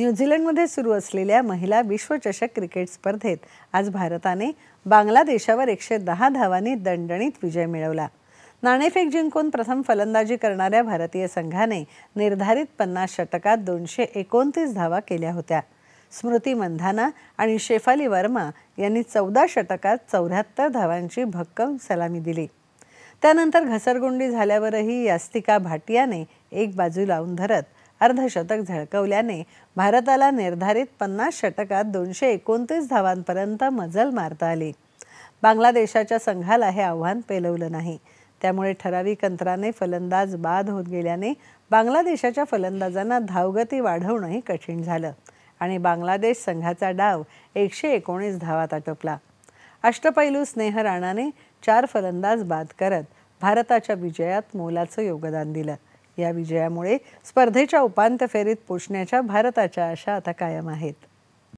न्यूझीलंडमध्ये सुरू असलेल्या महिला विश्वचषक क्रिकेट स्पर्धेत आज भारताने बांगलादेशावर एकशे दहा धावांनी दणदणीत विजय मिळवला नाणेफेक जिंकून प्रथम फलंदाजी करणाऱ्या भारतीय संघाने निर्धारित पन्नास षटकात दोनशे एकोणतीस धावा केल्या होत्या स्मृती मंधाना आणि शेफाली वर्मा यांनी चौदा षटकात चौऱ्याहत्तर धावांची भक्कम सलामी दिली त्यानंतर घसरगुंडी झाल्यावरही यास्तिका भाटियाने एक बाजू लावून धरत अर्धशतक झळकवल्याने भारताला निर्धारित पन्नास षटकात दोनशे एकोणतीस धावांपर्यंत मजल मारता आली बांगलादेशाच्या संघाला हे आव्हान पेलवलं नाही त्यामुळे ठराविक अंतराने फलंदाज बाद होत गेल्याने बांगलादेशाच्या फलंदाजांना धावगती वाढवणंही कठीण झालं आणि बांगलादेश संघाचा डाव एकशे एकोणीस धावात आटोपला अष्टपैलू स्नेह राणाने चार फलंदाज बाद करत भारताच्या विजयात मोलाचं योगदान दिलं या विजयामुळे स्पर्धेच्या उपांत्य फेरीत पोचण्याच्या भारताच्या आशा आता कायम आहेत